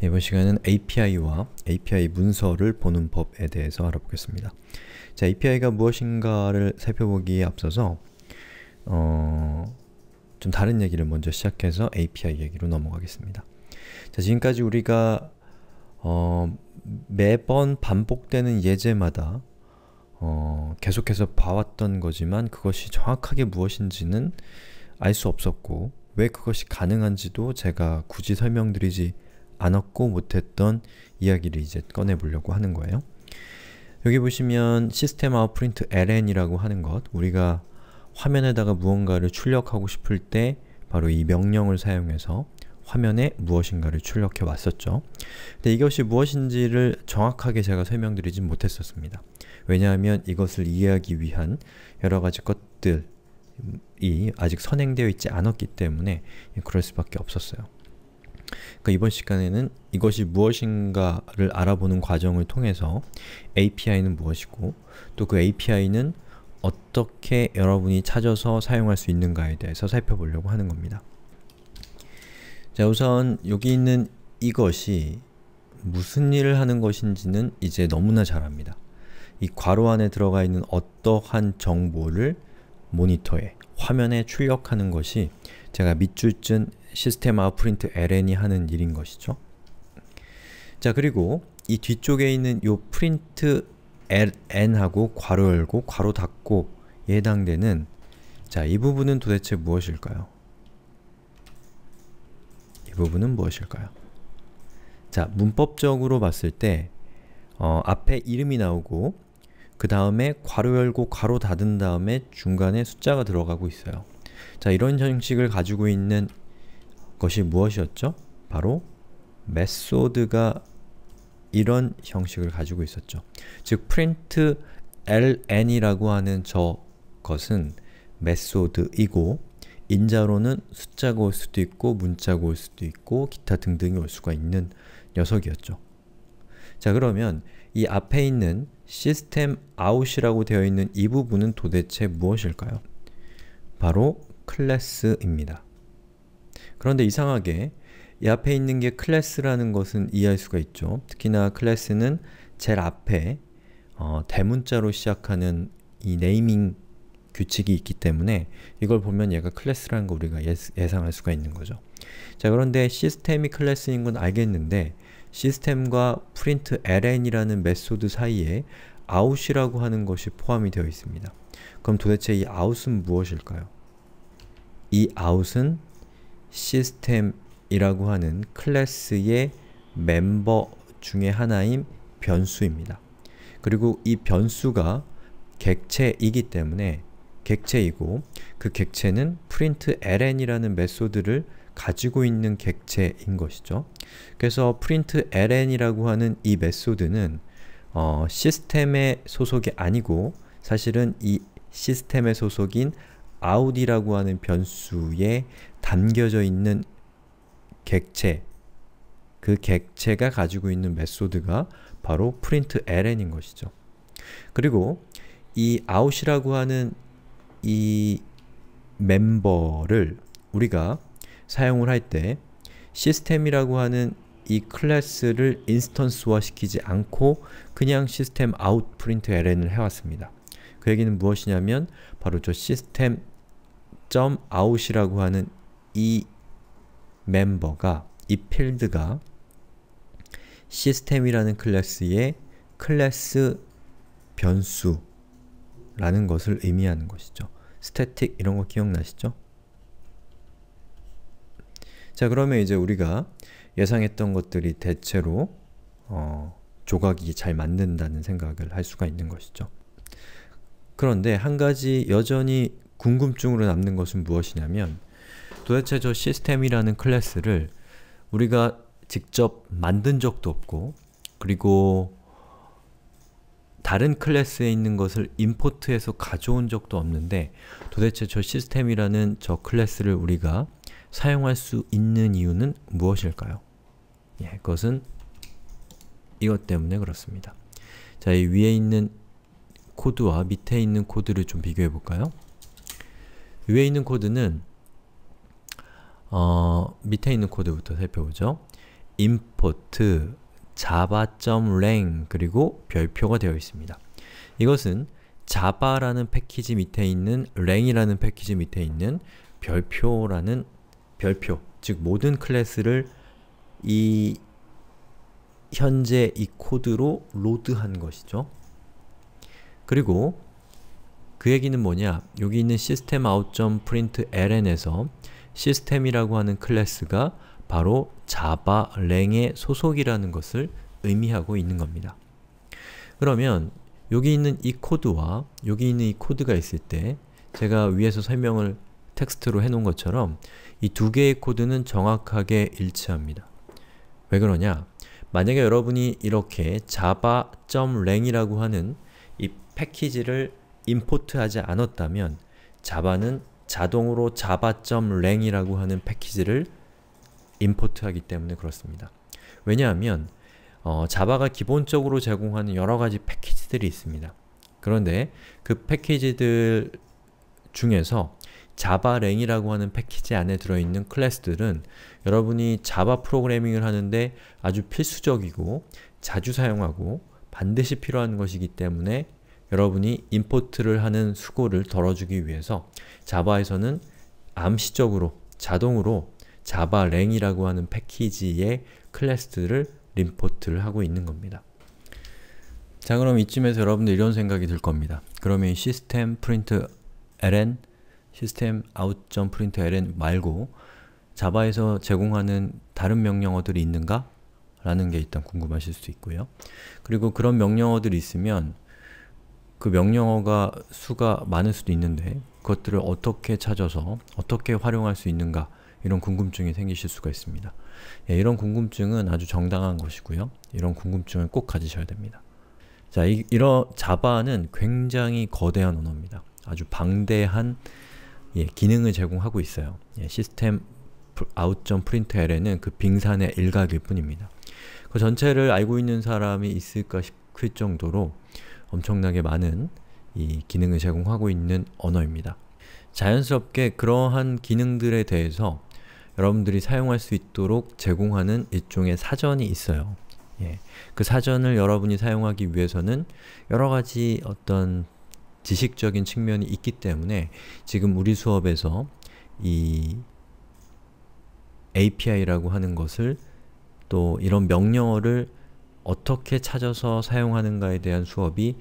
예, 이번 시간은 API와 API 문서를 보는 법에 대해서 알아보겠습니다. 자, API가 무엇인가를 살펴보기에 앞서서 어, 좀 다른 얘기를 먼저 시작해서 API 얘기로 넘어가겠습니다. 자, 지금까지 우리가 어, 매번 반복되는 예제마다 어, 계속해서 봐왔던 거지만 그것이 정확하게 무엇인지는 알 수 없었고 왜 그것이 가능한지도 제가 굳이 설명드리지 않았고 못했던 이야기를 이제 꺼내보려고 하는 거예요. 여기 보시면 system out print ln이라고 하는 것 우리가 화면에다가 무언가를 출력하고 싶을 때 바로 이 명령을 사용해서 화면에 무엇인가를 출력해 왔었죠. 근데 이것이 무엇인지를 정확하게 제가 설명드리진 못했었습니다. 왜냐하면 이것을 이해하기 위한 여러가지 것들이 아직 선행되어 있지 않았기 때문에 그럴 수밖에 없었어요. 그러니까 이번 시간에는 이것이 무엇인가를 알아보는 과정을 통해서 API는 무엇이고 또 그 API는 어떻게 여러분이 찾아서 사용할 수 있는가에 대해서 살펴보려고 하는 겁니다. 자 우선 여기 있는 이것이 무슨 일을 하는 것인지는 이제 너무나 잘 압니다. 이 괄호 안에 들어가 있는 어떠한 정보를 모니터에, 화면에 출력하는 것이 제가 밑줄쯤 시스템 아웃프린트 ln이 하는 일인 것이죠. 자 그리고 이 뒤쪽에 있는 요 프린트 ln하고 괄호 열고 괄호 닫고 해당되는 자 이 부분은 도대체 무엇일까요? 이 부분은 무엇일까요? 자 문법적으로 봤을 때 어, 앞에 이름이 나오고 그 다음에 괄호 열고 괄호 닫은 다음에 중간에 숫자가 들어가고 있어요. 자 이런 형식을 가지고 있는 것이 무엇이었죠? 바로 메소드가 이런 형식을 가지고 있었죠. 즉 print ln이라고 하는 저 것은 메소드이고 인자로는 숫자가 올 수도 있고 문자가 올 수도 있고 기타 등등이 올 수가 있는 녀석이었죠. 자 그러면 이 앞에 있는 시스템 아웃이라고 되어 있는 이 부분은 도대체 무엇일까요? 바로 클래스입니다. 그런데 이상하게 이 앞에 있는 게 클래스라는 것은 이해할 수가 있죠. 특히나 클래스는 제일 앞에 어, 대문자로 시작하는 이 네이밍 규칙이 있기 때문에 이걸 보면 얘가 클래스라는 거 우리가 예상할 수가 있는 거죠. 자 그런데 시스템이 클래스인 건 알겠는데 시스템과 println이라는 메소드 사이에 out이라고 하는 것이 포함이 되어 있습니다. 그럼 도대체 이 out은 무엇일까요? 이 out은 시스템이라고 하는 클래스의 멤버 중의 하나인 변수입니다. 그리고 이 변수가 객체이기 때문에 객체이고 그 객체는 println이라는 메소드를 가지고 있는 객체인 것이죠. 그래서 println이라고 하는 이 메소드는 어, 시스템의 소속이 아니고 사실은 이 시스템의 소속인 아우디라고 하는 변수에 담겨져 있는 객체 그 객체가 가지고 있는 메소드가 바로 println인 것이죠. 그리고 이 out이라고 하는 이 멤버를 우리가 사용을 할 때 시스템이라고 하는 이 클래스를 인스턴스화 시키지 않고 그냥 시스템 out println을 해왔습니다. 그 얘기는 무엇이냐면 바로 저 시스템 점 아웃이라고 하는 이 멤버가 이 필드가 시스템이라는 클래스의 클래스 변수라는 것을 의미하는 것이죠. 스태틱 이런 거 기억나시죠? 자 그러면 이제 우리가 예상했던 것들이 대체로 어, 조각이 잘 맞는다는 생각을 할 수가 있는 것이죠. 그런데 한 가지 여전히 궁금증으로 남는 것은 무엇이냐면 도대체 저 시스템이라는 클래스를 우리가 직접 만든 적도 없고 그리고 다른 클래스에 있는 것을 임포트해서 가져온 적도 없는데 도대체 저 시스템이라는 저 클래스를 우리가 사용할 수 있는 이유는 무엇일까요? 예, 그것은 이것 때문에 그렇습니다. 자, 이 위에 있는 코드와 밑에 있는 코드를 좀 비교해 볼까요? 위에 있는 코드는 어, 밑에 있는 코드부터 살펴보죠. import java.lang 그리고 별표가 되어 있습니다. 이것은 java라는 패키지 밑에 있는 lang이라는 패키지 밑에 있는 별표라는 별표, 즉 모든 클래스를 이 현재 이 코드로 로드한 것이죠. 그리고 그 얘기는 뭐냐? 여기 있는 시스템 out.println에서 시스템이라고 하는 클래스가 바로 자바랭의 소속이라는 것을 의미하고 있는 겁니다. 그러면 여기 있는 이 코드와 여기 있는 이 코드가 있을 때 제가 위에서 설명을 텍스트로 해놓은 것처럼 이 두 개의 코드는 정확하게 일치합니다. 왜 그러냐? 만약에 여러분이 이렇게 java.lang이라고 하는 이 패키지를 임포트하지 않았다면 자바는 자동으로 java.lang이라고 하는 패키지를 임포트하기 때문에 그렇습니다. 왜냐하면 어, 자바가 기본적으로 제공하는 여러가지 패키지들이 있습니다. 그런데 그 패키지들 중에서 자바랭이라고 하는 패키지 안에 들어있는 클래스들은 여러분이 자바 프로그래밍을 하는데 아주 필수적이고 자주 사용하고 반드시 필요한 것이기 때문에 여러분이 임포트를 하는 수고를 덜어주기 위해서 자바에서는 암시적으로 자동으로 자바랭이라고 하는 패키지의 클래스를 임포트를 하고 있는 겁니다. 자 그럼 이쯤에서 여러분들 이런 생각이 들 겁니다. 그러면 시스템 프린트 ln 시스템 out 프린트 ln 말고 자바에서 제공하는 다른 명령어들이 있는가? 라는 게 일단 궁금하실 수 있고요. 그리고 그런 명령어들이 있으면 그 명령어가 수가 많을 수도 있는데 그것들을 어떻게 찾아서 어떻게 활용할 수 있는가 이런 궁금증이 생기실 수가 있습니다. 예, 이런 궁금증은 아주 정당한 것이고요. 이런 궁금증을 꼭 가지셔야 됩니다. 자, 이, 이런 자바는 굉장히 거대한 언어입니다. 아주 방대한 예, 기능을 제공하고 있어요. 예, 시스템 o u t p r i n t l 그 빙산의 일각일 뿐입니다. 그 전체를 알고 있는 사람이 있을까 싶을 정도로 엄청나게 많은 이 기능을 제공하고 있는 언어입니다. 자연스럽게 그러한 기능들에 대해서 여러분들이 사용할 수 있도록 제공하는 일종의 사전이 있어요. 예. 그 사전을 여러분이 사용하기 위해서는 여러가지 어떤 지식적인 측면이 있기 때문에 지금 우리 수업에서 이 API라고 하는 것을 또 이런 명령어를 어떻게 찾아서 사용하는가에 대한 수업이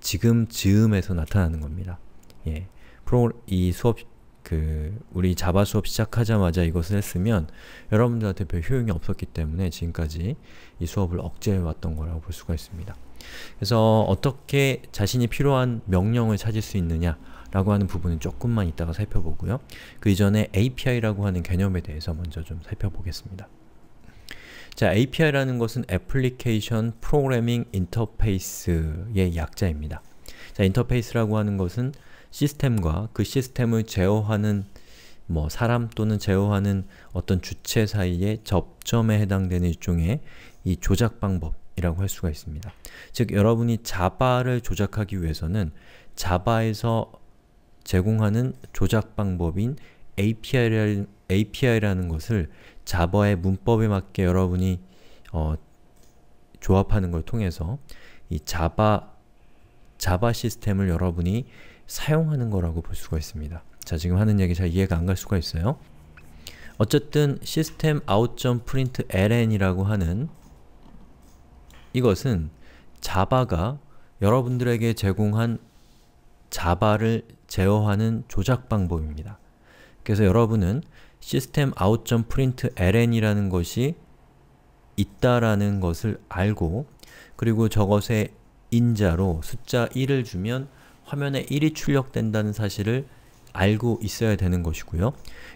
지금 즈음에서 나타나는 겁니다. 예. 프로 이 수업 그 우리 자바 수업 시작하자마자 이것을 했으면 여러분들한테 별 효용이 없었기 때문에 지금까지 이 수업을 억제해왔던 거라고 볼 수가 있습니다. 그래서 어떻게 자신이 필요한 명령을 찾을 수 있느냐 라고 하는 부분은 조금만 이따가 살펴보고요. 그 이전에 API라고 하는 개념에 대해서 먼저 좀 살펴보겠습니다. 자, API라는 것은 Application Programming Interface의 약자입니다. 자, 인터페이스라고 하는 것은 시스템과 그 시스템을 제어하는 뭐 사람 또는 제어하는 어떤 주체 사이의 접점에 해당되는 일종의 이 조작 방법이라고 할 수가 있습니다. 즉, 여러분이 자바를 조작하기 위해서는 자바에서 제공하는 조작 방법인 API라는 것을 자버의 문법에 맞게 여러분이 어, 조합하는 걸 통해서 이 자바 자바 시스템을 여러분이 사용하는 거라고 볼 수가 있습니다. 자, 지금 하는 얘기 잘 이해가 안 갈 수가 있어요. 어쨌든 system o u t l n 이라고 하는 이것은 자바가 여러분들에게 제공한 자바를 제어하는 조작 방법입니다. 그래서 여러분은 시스템 out.println이라는 것이 있다라는 것을 알고 그리고 저것의 인자로 숫자 1을 주면 화면에 1이 출력된다는 사실을 알고 있어야 되는 것이고요.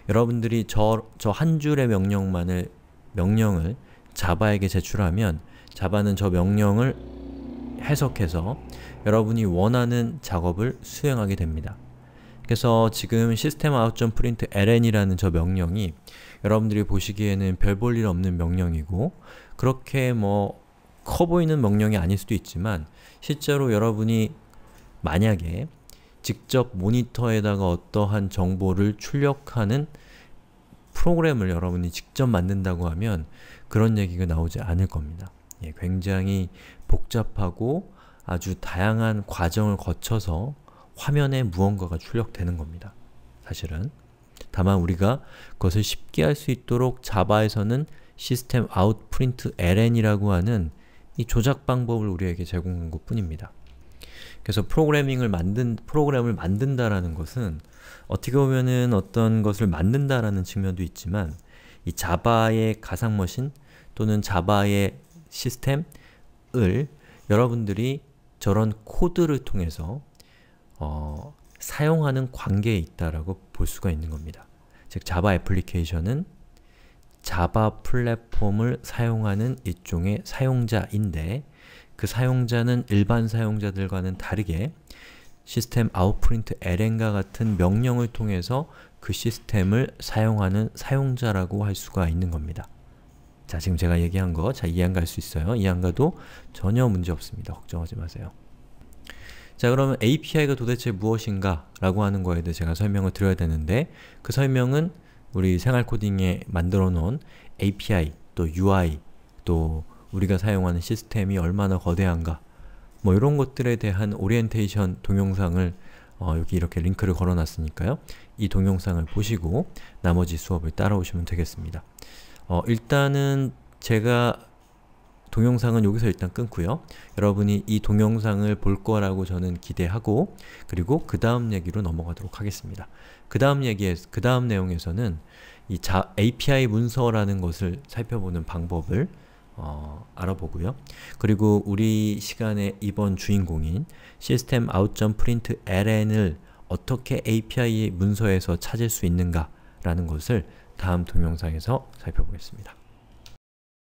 여러분들이 저저 한 줄의 명령만을 명령을 자바에게 제출하면 자바는 저 명령을 해석해서 여러분이 원하는 작업을 수행하게 됩니다. 그래서 지금 시스템 아웃 프린트 ln이라는 저 명령이 여러분들이 보시기에는 별 볼일 없는 명령이고 그렇게 뭐 커 보이는 명령이 아닐 수도 있지만 실제로 여러분이 만약에 직접 모니터에다가 어떠한 정보를 출력하는 프로그램을 여러분이 직접 만든다고 하면 그런 얘기가 나오지 않을 겁니다. 예, 굉장히 복잡하고 아주 다양한 과정을 거쳐서 화면에 무언가가 출력되는 겁니다. 사실은. 다만 우리가 그것을 쉽게 할 수 있도록 자바에서는 시스템 아웃 프린트 ln이라고 하는 이 조작 방법을 우리에게 제공한 것 뿐입니다. 그래서 프로그래밍을 만든, 프로그램을 만든다라는 것은 어떻게 보면은 어떤 것을 만든다라는 측면도 있지만 이 자바의 가상머신 또는 자바의 시스템을 여러분들이 저런 코드를 통해서 어, 사용하는 관계에 있다라고 볼 수가 있는 겁니다. 즉 자바 애플리케이션은 자바 플랫폼을 사용하는 일종의 사용자인데 그 사용자는 일반 사용자들과는 다르게 시스템 아웃프린트 ln과 같은 명령을 통해서 그 시스템을 사용하는 사용자라고 할 수가 있는 겁니다. 자, 지금 제가 얘기한 거, 자, 이해 안갈수 있어요. 이해 안 가도 전혀 문제 없습니다. 걱정하지 마세요. 자 그러면 API가 도대체 무엇인가? 라고 하는 거에 대해 제가 설명을 드려야 되는데 그 설명은 우리 생활코딩에 만들어 놓은 API, 또 UI, 또 우리가 사용하는 시스템이 얼마나 거대한가 뭐 이런 것들에 대한 오리엔테이션 동영상을 어, 여기 이렇게 링크를 걸어놨으니까요. 이 동영상을 보시고 나머지 수업을 따라오시면 되겠습니다. 어, 일단은 제가 동영상은 여기서 일단 끊고요. 여러분이 이 동영상을 볼 거라고 저는 기대하고 그리고 그 다음 얘기로 넘어가도록 하겠습니다. 그 다음 얘기에 그 다음 내용에서는 이 자, API 문서라는 것을 살펴보는 방법을 어, 알아보고요. 그리고 우리 시간의 이번 주인공인 시스템 o u t p r i l n 을 어떻게 API 문서에서 찾을 수 있는가 라는 것을 다음 동영상에서 살펴보겠습니다.